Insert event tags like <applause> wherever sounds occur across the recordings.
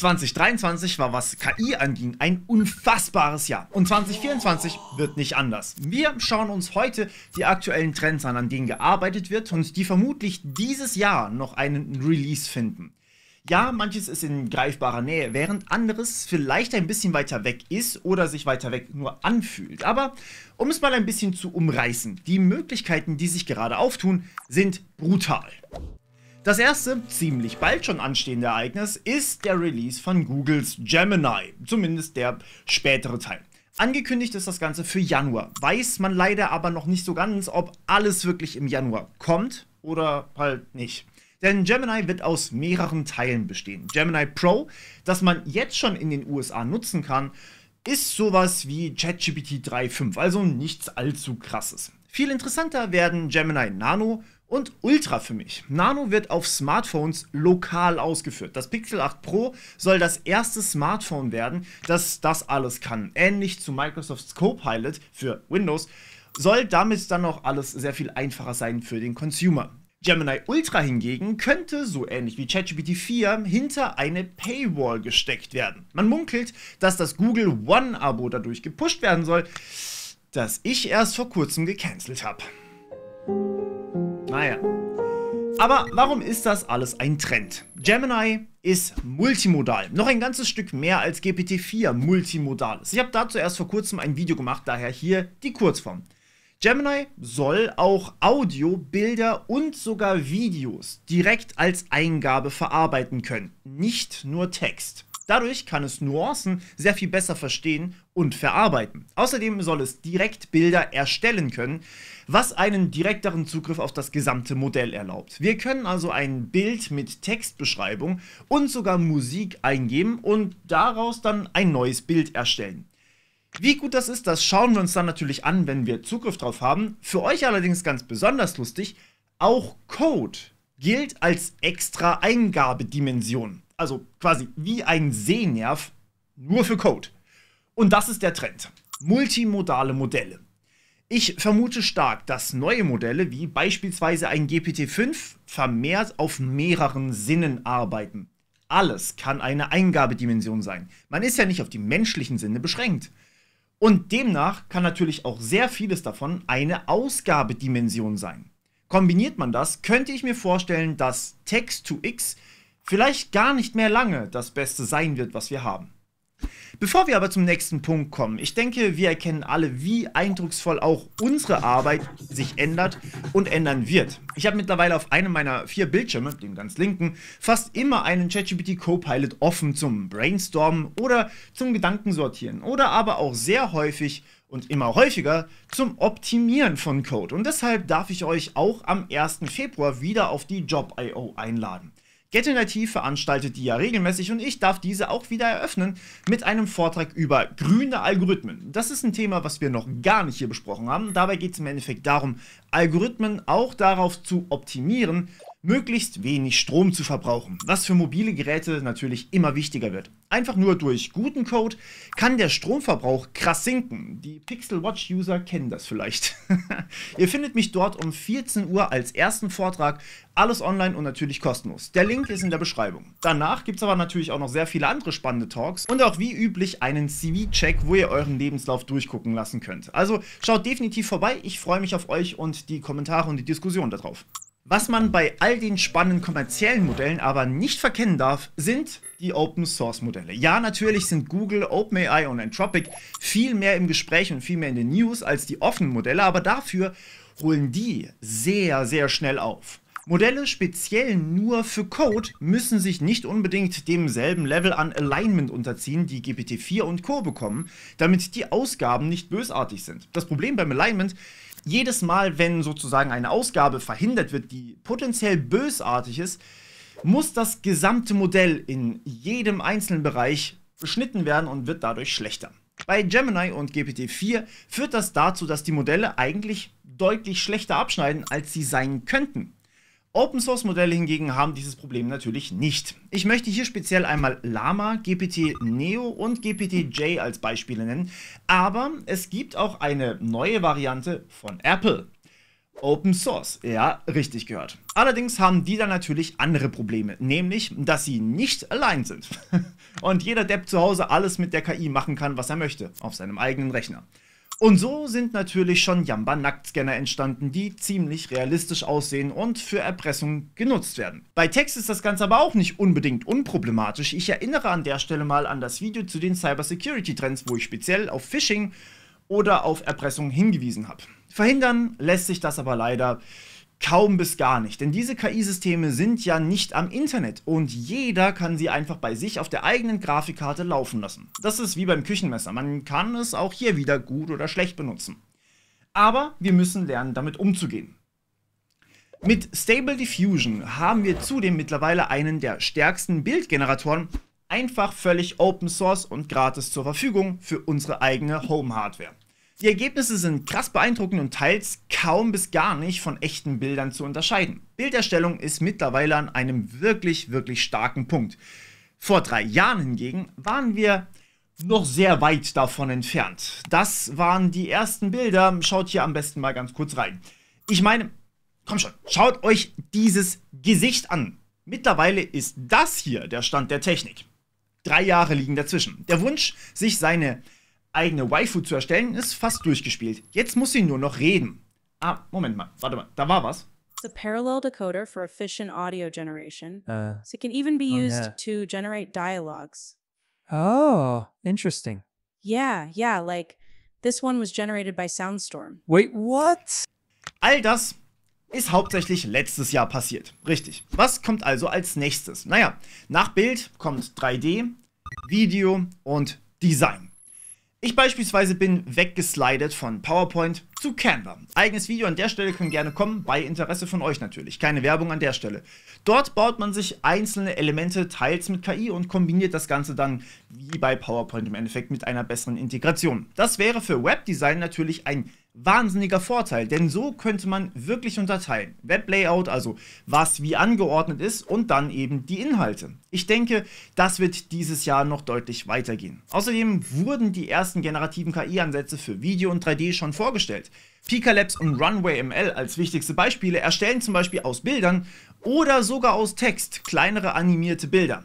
2023 war, was KI anging, ein unfassbares Jahr. Und 2024 wird nicht anders. Wir schauen uns heute die aktuellen Trends an, an denen gearbeitet wird und die vermutlich dieses Jahr noch einen Release finden. Ja, manches ist in greifbarer Nähe, während anderes vielleicht ein bisschen weiter weg ist oder sich weiter weg nur anfühlt. Aber um es mal ein bisschen zu umreißen, die Möglichkeiten, die sich gerade auftun, sind brutal. Das erste, ziemlich bald schon anstehende Ereignis ist der Release von Googles Gemini, zumindest der spätere Teil. Angekündigt ist das Ganze für Januar, weiß man leider aber noch nicht so ganz, ob alles wirklich im Januar kommt oder halt nicht. Denn Gemini wird aus mehreren Teilen bestehen. Gemini Pro, das man jetzt schon in den USA nutzen kann, ist sowas wie ChatGPT 3.5, also nichts allzu krasses. Viel interessanter werden Gemini Nano, und Ultra für mich. Nano wird auf Smartphones lokal ausgeführt. Das Pixel 8 Pro soll das erste Smartphone werden, das das alles kann. Ähnlich zu Microsofts Copilot für Windows soll damit dann auch alles sehr viel einfacher sein für den Consumer. Gemini Ultra hingegen könnte, so ähnlich wie ChatGPT 4, hinter eine Paywall gesteckt werden. Man munkelt, dass das Google One-Abo dadurch gepusht werden soll, das ich erst vor kurzem gecancelt habe. Naja. Aber warum ist das alles ein Trend? Gemini ist multimodal. Noch ein ganzes Stück mehr als GPT-4 multimodal ist. Ich habe dazu erst vor kurzem ein Video gemacht, daher hier die Kurzform. Gemini soll auch Audio, Bilder und sogar Videos direkt als Eingabe verarbeiten können, nicht nur Text. Dadurch kann es Nuancen sehr viel besser verstehen und verarbeiten. Außerdem soll es direkt Bilder erstellen können, was einen direkteren Zugriff auf das gesamte Modell erlaubt. Wir können also ein Bild mit Textbeschreibung und sogar Musik eingeben und daraus dann ein neues Bild erstellen. Wie gut das ist, das schauen wir uns dann natürlich an, wenn wir Zugriff drauf haben. Für euch allerdings ganz besonders lustig, auch Code gilt als extra Eingabedimension. Also quasi wie ein Sehnerv, nur für Code. Und das ist der Trend. Multimodale Modelle. Ich vermute stark, dass neue Modelle wie beispielsweise ein GPT-5 vermehrt auf mehreren Sinnen arbeiten. Alles kann eine Eingabedimension sein. Man ist ja nicht auf die menschlichen Sinne beschränkt. Und demnach kann natürlich auch sehr vieles davon eine Ausgabedimension sein. Kombiniert man das, könnte ich mir vorstellen, dass Text-to-X vielleicht gar nicht mehr lange das Beste sein wird, was wir haben. Bevor wir aber zum nächsten Punkt kommen, ich denke, wir erkennen alle, wie eindrucksvoll auch unsere Arbeit sich ändert und ändern wird. Ich habe mittlerweile auf einem meiner vier Bildschirme, dem ganz linken, fast immer einen ChatGPT Copilot offen zum Brainstormen oder zum Gedankensortieren oder aber auch sehr häufig und immer häufiger zum Optimieren von Code. Und deshalb darf ich euch auch am 1. Februar wieder auf die Job.io einladen. Get in IT veranstaltet die ja regelmäßig und ich darf diese auch wieder eröffnen mit einem Vortrag über grüne Algorithmen. Das ist ein Thema, was wir noch gar nicht hier besprochen haben. Dabei geht es im Endeffekt darum, Algorithmen auch darauf zu optimieren, möglichst wenig Strom zu verbrauchen, was für mobile Geräte natürlich immer wichtiger wird. Einfach nur durch guten Code kann der Stromverbrauch krass sinken. Die Pixel Watch User kennen das vielleicht. <laughs> Ihr findet mich dort um 14 Uhr als ersten Vortrag, alles online und natürlich kostenlos. Der Link ist in der Beschreibung. Danach gibt es aber natürlich auch noch sehr viele andere spannende Talks und auch wie üblich einen CV-Check, wo ihr euren Lebenslauf durchgucken lassen könnt. Also schaut definitiv vorbei, ich freue mich auf euch und die Kommentare und die Diskussion darauf. Was man bei all den spannenden kommerziellen Modellen aber nicht verkennen darf, sind die Open Source Modelle. Ja, natürlich sind Google, OpenAI und Anthropic viel mehr im Gespräch und viel mehr in den News als die offenen Modelle, aber dafür holen die sehr, sehr schnell auf. Modelle speziell nur für Code müssen sich nicht unbedingt demselben Level an Alignment unterziehen, die GPT-4 und Co. bekommen, damit die Ausgaben nicht bösartig sind. Das Problem beim Alignment ist, jedes Mal, wenn sozusagen eine Ausgabe verhindert wird, die potenziell bösartig ist, muss das gesamte Modell in jedem einzelnen Bereich beschnitten werden und wird dadurch schlechter. Bei Gemini und GPT-4 führt das dazu, dass die Modelle eigentlich deutlich schlechter abschneiden, als sie sein könnten. Open Source Modelle hingegen haben dieses Problem natürlich nicht. Ich möchte hier speziell einmal Lama, GPT Neo und GPT J als Beispiele nennen, aber es gibt auch eine neue Variante von Apple. Open Source, ja, richtig gehört. Allerdings haben die dann natürlich andere Probleme, nämlich, dass sie nicht allein sind. <laughs> Und jeder Depp zu Hause alles mit der KI machen kann, was er möchte, auf seinem eigenen Rechner. Und so sind natürlich schon Jamba-Nacktscanner entstanden, die ziemlich realistisch aussehen und für Erpressung genutzt werden. Bei Text ist das Ganze aber auch nicht unbedingt unproblematisch. Ich erinnere an der Stelle mal an das Video zu den Cybersecurity-Trends, wo ich speziell auf Phishing oder auf Erpressung hingewiesen habe. Verhindern lässt sich das aber leider Kaum bis gar nicht, denn diese KI-Systeme sind ja nicht am Internet und jeder kann sie einfach bei sich auf der eigenen Grafikkarte laufen lassen. Das ist wie beim Küchenmesser, man kann es auch hier wieder gut oder schlecht benutzen. Aber wir müssen lernen, damit umzugehen. Mit Stable Diffusion haben wir zudem mittlerweile einen der stärksten Bildgeneratoren einfach völlig Open Source und gratis zur Verfügung für unsere eigene Home-Hardware. Die Ergebnisse sind krass beeindruckend und teils kaum bis gar nicht von echten Bildern zu unterscheiden. Bilderstellung ist mittlerweile an einem wirklich, wirklich starken Punkt. Vor drei Jahren hingegen waren wir noch sehr weit davon entfernt. Das waren die ersten Bilder. Schaut hier am besten mal ganz kurz rein. Ich meine, komm schon, schaut euch dieses Gesicht an. Mittlerweile ist das hier der Stand der Technik. Drei Jahre liegen dazwischen. Der Wunsch, sich seine eigene Waifu zu erstellen ist fast durchgespielt. Jetzt muss sie nur noch reden. Ah, Moment mal, warte mal, da war was. It's a parallel decoder for efficient audio generation. Uh, so it can even be oh, used oh, yeah. to generate dialogues. Oh, interesting. Yeah, yeah, like this one was generated by Soundstorm. Wait, what? All das ist hauptsächlich letztes Jahr passiert. Richtig. Was kommt also als nächstes? Naja, nach Bild kommt 3D, Video und Design. Ich beispielsweise bin weggeslidet von PowerPoint zu Canva. Eigenes Video an der Stelle kann gerne kommen, bei Interesse von euch natürlich. Keine Werbung an der Stelle. Dort baut man sich einzelne Elemente teils mit KI und kombiniert das Ganze dann wie bei PowerPoint im Endeffekt mit einer besseren Integration. Das wäre für Webdesign natürlich ein wahnsinniger Vorteil, denn so könnte man wirklich unterteilen. Weblayout, also was wie angeordnet ist und dann eben die Inhalte. Ich denke, das wird dieses Jahr noch deutlich weitergehen. Außerdem wurden die ersten generativen KI-Ansätze für Video und 3D schon vorgestellt. Pika Labs und Runway ML als wichtigste Beispiele erstellen zum Beispiel aus Bildern oder sogar aus Text kleinere animierte Bilder.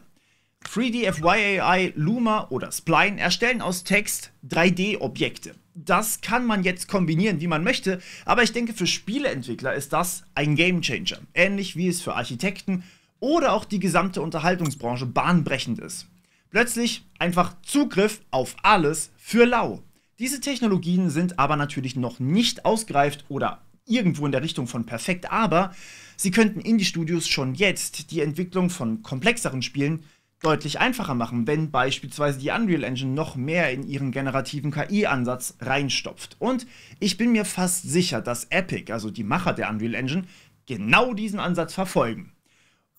3DFYAI, Luma oder Spline erstellen aus Text 3D-Objekte. Das kann man jetzt kombinieren, wie man möchte, aber ich denke, für Spieleentwickler ist das ein Gamechanger. Ähnlich wie es für Architekten oder auch die gesamte Unterhaltungsbranche bahnbrechend ist. Plötzlich einfach Zugriff auf alles für lau. Diese Technologien sind aber natürlich noch nicht ausgereift oder irgendwo in der Richtung von perfekt, aber sie könnten Indie-Studios schon jetzt die Entwicklung von komplexeren Spielen deutlich einfacher machen, wenn beispielsweise die Unreal Engine noch mehr in ihren generativen KI-Ansatz reinstopft. Und ich bin mir fast sicher, dass Epic, also die Macher der Unreal Engine, genau diesen Ansatz verfolgen.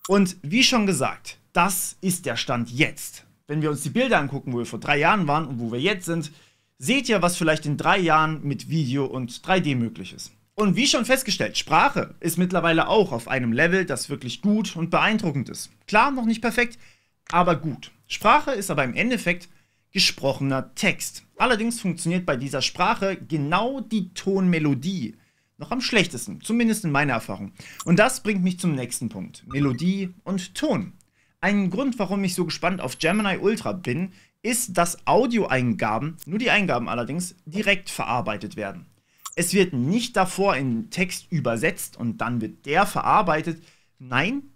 Und wie schon gesagt, das ist der Stand jetzt. Wenn wir uns die Bilder angucken, wo wir vor drei Jahren waren und wo wir jetzt sind, seht ihr, was vielleicht in drei Jahren mit Video und 3D möglich ist. Und wie schon festgestellt, Sprache ist mittlerweile auch auf einem Level, das wirklich gut und beeindruckend ist. Klar, noch nicht perfekt, aber gut. Sprache ist aber im Endeffekt gesprochener Text. Allerdings funktioniert bei dieser Sprache genau die Tonmelodie noch am schlechtesten, zumindest in meiner Erfahrung. Und das bringt mich zum nächsten Punkt, Melodie und Ton. Ein Grund, warum ich so gespannt auf Gemini Ultra bin, ist, dass Audioeingaben, nur die Eingaben allerdings, direkt verarbeitet werden. Es wird nicht davor in Text übersetzt und dann wird der verarbeitet. Nein,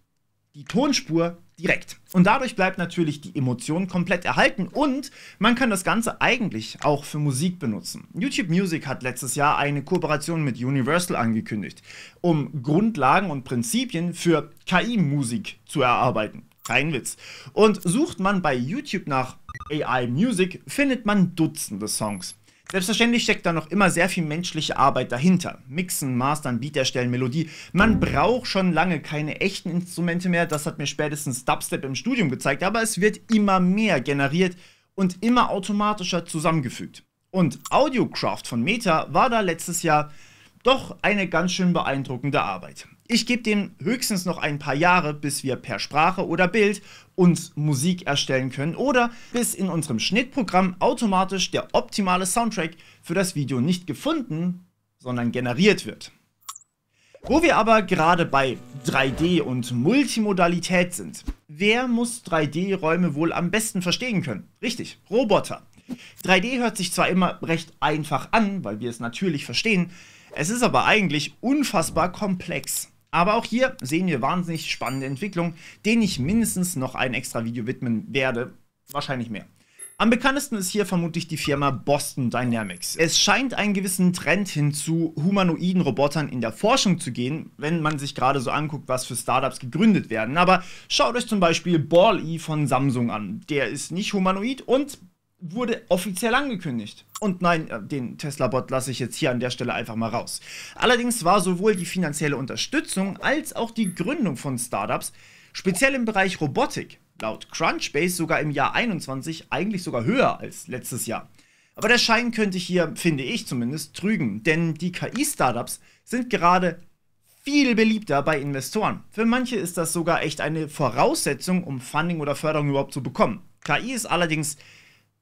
die Tonspur direkt. Und dadurch bleibt natürlich die Emotion komplett erhalten und man kann das Ganze eigentlich auch für Musik benutzen. YouTube Music hat letztes Jahr eine Kooperation mit Universal angekündigt, um Grundlagen und Prinzipien für KI-Musik zu erarbeiten. Kein Witz. Und sucht man bei YouTube nach AI Music, findet man Dutzende Songs. Selbstverständlich steckt da noch immer sehr viel menschliche Arbeit dahinter. Mixen, Mastern, Beat erstellen, Melodie. Man braucht schon lange keine echten Instrumente mehr, das hat mir spätestens Dubstep im Studium gezeigt, aber es wird immer mehr generiert und immer automatischer zusammengefügt. Und Audiocraft von Meta war da letztes Jahr doch eine ganz schön beeindruckende Arbeit. Ich gebe dem höchstens noch ein paar Jahre, bis wir per Sprache oder Bild uns Musik erstellen können oder bis in unserem Schnittprogramm automatisch der optimale Soundtrack für das Video nicht gefunden, sondern generiert wird. Wo wir aber gerade bei 3D und Multimodalität sind. Wer muss 3D-Räume wohl am besten verstehen können? Richtig, Roboter. 3D hört sich zwar immer recht einfach an, weil wir es natürlich verstehen, es ist aber eigentlich unfassbar komplex. Aber auch hier sehen wir wahnsinnig spannende Entwicklungen, denen ich mindestens noch ein extra Video widmen werde. Wahrscheinlich mehr. Am bekanntesten ist hier vermutlich die Firma Boston Dynamics. Es scheint einen gewissen Trend hin zu humanoiden Robotern in der Forschung zu gehen, wenn man sich gerade so anguckt, was für Startups gegründet werden. Aber schaut euch zum Beispiel Ball-E von Samsung an. Der ist nicht humanoid und wurde offiziell angekündigt. Und nein, äh, den Tesla-Bot lasse ich jetzt hier an der Stelle einfach mal raus. Allerdings war sowohl die finanzielle Unterstützung als auch die Gründung von Startups, speziell im Bereich Robotik, laut Crunchbase sogar im Jahr 21 eigentlich sogar höher als letztes Jahr. Aber der Schein könnte hier, finde ich zumindest, trügen, denn die KI-Startups sind gerade viel beliebter bei Investoren. Für manche ist das sogar echt eine Voraussetzung, um Funding oder Förderung überhaupt zu bekommen. KI ist allerdings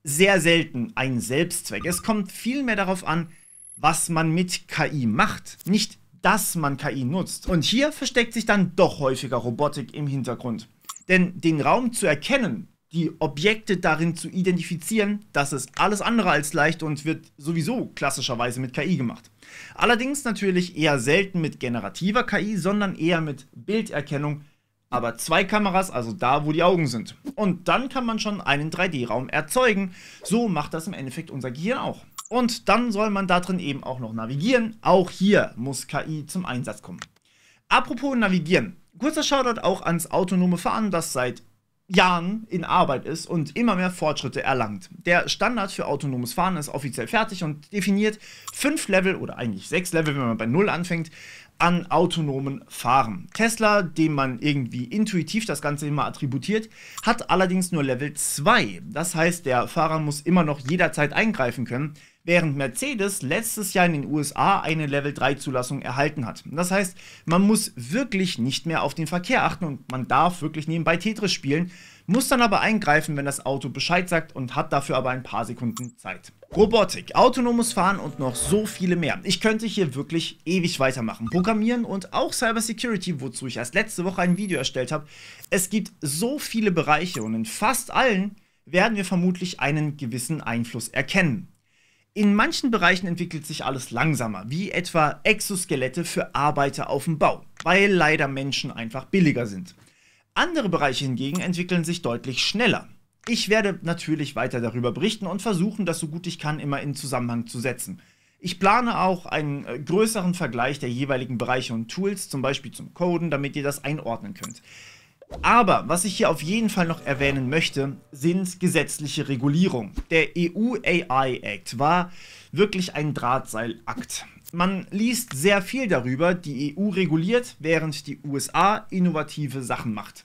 sehr selten ein Selbstzweck. Es kommt vielmehr darauf an, was man mit KI macht, nicht dass man KI nutzt. Und hier versteckt sich dann doch häufiger Robotik im Hintergrund. Denn den Raum zu erkennen, die Objekte darin zu identifizieren, das ist alles andere als leicht und wird sowieso klassischerweise mit KI gemacht. Allerdings natürlich eher selten mit generativer KI, sondern eher mit Bilderkennung, aber zwei Kameras, also da, wo die Augen sind. Und dann kann man schon einen 3D-Raum erzeugen. So macht das im Endeffekt unser Gehirn auch. Und dann soll man da drin eben auch noch navigieren. Auch hier muss KI zum Einsatz kommen. Apropos Navigieren. Kurzer Shoutout auch ans autonome Fahren, das seit Jahren in Arbeit ist und immer mehr Fortschritte erlangt. Der Standard für autonomes Fahren ist offiziell fertig und definiert fünf Level oder eigentlich sechs Level, wenn man bei Null anfängt, an autonomen Fahren. Tesla, dem man irgendwie intuitiv das Ganze immer attributiert, hat allerdings nur Level 2. Das heißt, der Fahrer muss immer noch jederzeit eingreifen können, während Mercedes letztes Jahr in den USA eine Level 3 Zulassung erhalten hat. Das heißt, man muss wirklich nicht mehr auf den Verkehr achten und man darf wirklich nebenbei Tetris spielen, muss dann aber eingreifen, wenn das Auto Bescheid sagt und hat dafür aber ein paar Sekunden Zeit. Robotik, autonomes Fahren und noch so viele mehr. Ich könnte hier wirklich ewig weitermachen. Programmieren und auch Cybersecurity, wozu ich erst letzte Woche ein Video erstellt habe. Es gibt so viele Bereiche und in fast allen werden wir vermutlich einen gewissen Einfluss erkennen. In manchen Bereichen entwickelt sich alles langsamer, wie etwa Exoskelette für Arbeiter auf dem Bau, weil leider Menschen einfach billiger sind. Andere Bereiche hingegen entwickeln sich deutlich schneller. Ich werde natürlich weiter darüber berichten und versuchen, das so gut ich kann immer in Zusammenhang zu setzen. Ich plane auch einen äh, größeren Vergleich der jeweiligen Bereiche und Tools, zum Beispiel zum Coden, damit ihr das einordnen könnt. Aber was ich hier auf jeden Fall noch erwähnen möchte, sind gesetzliche Regulierungen. Der EU AI Act war wirklich ein Drahtseilakt. Man liest sehr viel darüber, die EU reguliert, während die USA innovative Sachen macht.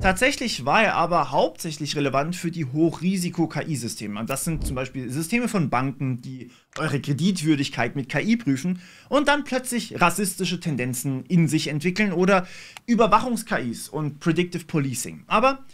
Tatsächlich war er aber hauptsächlich relevant für die Hochrisiko-KI-Systeme. Das sind zum Beispiel Systeme von Banken, die eure Kreditwürdigkeit mit KI prüfen und dann plötzlich rassistische Tendenzen in sich entwickeln oder Überwachungs-KIs und Predictive Policing. Aber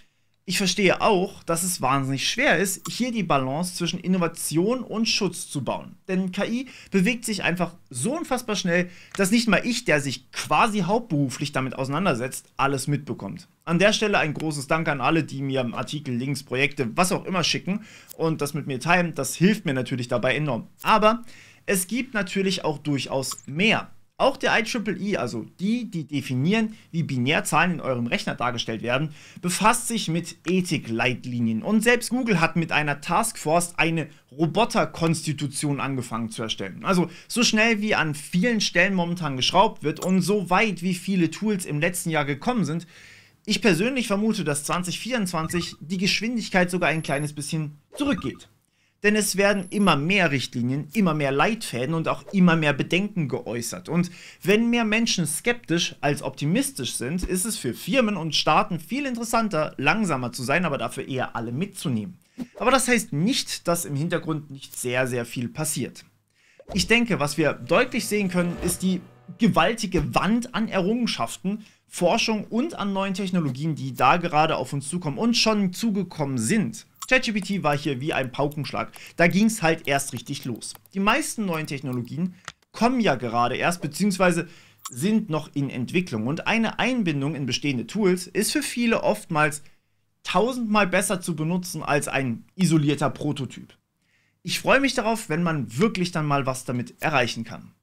ich verstehe auch, dass es wahnsinnig schwer ist, hier die Balance zwischen Innovation und Schutz zu bauen. Denn KI bewegt sich einfach so unfassbar schnell, dass nicht mal ich, der sich quasi hauptberuflich damit auseinandersetzt, alles mitbekommt. An der Stelle ein großes Dank an alle, die mir Artikel, Links, Projekte, was auch immer schicken und das mit mir teilen. Das hilft mir natürlich dabei enorm. Aber es gibt natürlich auch durchaus mehr. Auch der IEEE, e, also die, die definieren, wie Binärzahlen in eurem Rechner dargestellt werden, befasst sich mit Ethikleitlinien. Und selbst Google hat mit einer Taskforce eine Roboterkonstitution angefangen zu erstellen. Also so schnell wie an vielen Stellen momentan geschraubt wird und so weit wie viele Tools im letzten Jahr gekommen sind, ich persönlich vermute, dass 2024 die Geschwindigkeit sogar ein kleines bisschen zurückgeht. Denn es werden immer mehr Richtlinien, immer mehr Leitfäden und auch immer mehr Bedenken geäußert. Und wenn mehr Menschen skeptisch als optimistisch sind, ist es für Firmen und Staaten viel interessanter, langsamer zu sein, aber dafür eher alle mitzunehmen. Aber das heißt nicht, dass im Hintergrund nicht sehr, sehr viel passiert. Ich denke, was wir deutlich sehen können, ist die gewaltige Wand an Errungenschaften, Forschung und an neuen Technologien, die da gerade auf uns zukommen und schon zugekommen sind. ChatGPT war hier wie ein Paukenschlag. Da ging es halt erst richtig los. Die meisten neuen Technologien kommen ja gerade erst, beziehungsweise sind noch in Entwicklung. Und eine Einbindung in bestehende Tools ist für viele oftmals tausendmal besser zu benutzen als ein isolierter Prototyp. Ich freue mich darauf, wenn man wirklich dann mal was damit erreichen kann.